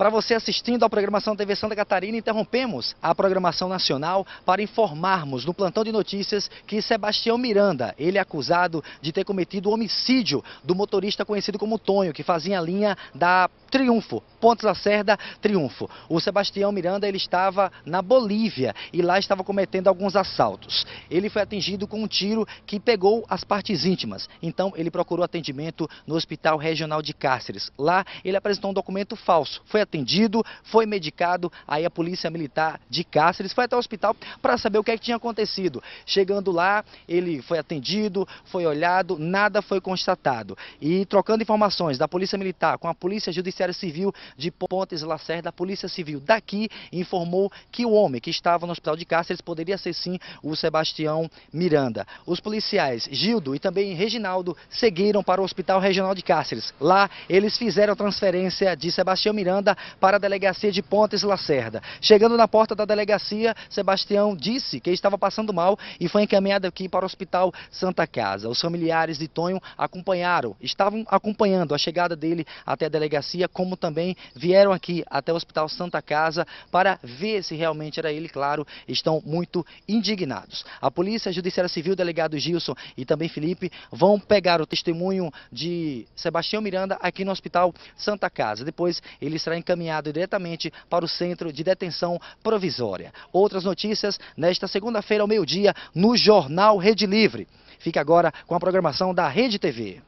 Para você assistindo à programação TV Santa Catarina, interrompemos a programação nacional para informarmos no plantão de notícias que Sebastião Miranda, ele é acusado de ter cometido o homicídio do motorista conhecido como Tonho, que fazia a linha da Triunfo, Pontes Lacerda, Triunfo. O Sebastião Miranda, ele estava na Bolívia e lá estava cometendo alguns assaltos. Ele foi atingido com um tiro que pegou as partes íntimas. Então, ele procurou atendimento no Hospital Regional de Cáceres. Lá, ele apresentou um documento falso. Foi atendido, foi medicado, aí a polícia militar de Cáceres foi até o hospital para saber o que, é que tinha acontecido. Chegando lá, ele foi atendido, foi olhado, nada foi constatado. E trocando informações da polícia militar com a polícia judiciária civil de Pontes Lacerda, a polícia civil daqui informou que o homem que estava no hospital de Cáceres poderia ser sim o Sebastião Miranda. Os policiais Gildo e também Reginaldo seguiram para o Hospital Regional de Cáceres. Lá, eles fizeram a transferência de Sebastião Miranda para a delegacia de Pontes Lacerda. Chegando na porta da delegacia, Sebastião disse que estava passando mal e foi encaminhado aqui para o Hospital Santa Casa. Os familiares de Tonho acompanharam, estavam acompanhando a chegada dele até a delegacia, como também vieram aqui até o Hospital Santa Casa para ver se realmente era ele, claro, estão muito indignados. A Polícia Judiciária Civil, delegado Gilson e também Felipe vão pegar o testemunho de Sebastião Miranda aqui no Hospital Santa Casa. Depois ele será encaminhado encaminhado diretamente para o centro de detenção provisória. Outras notícias nesta segunda-feira ao meio-dia no Jornal Rede Livre. Fique agora com a programação da Rede TV.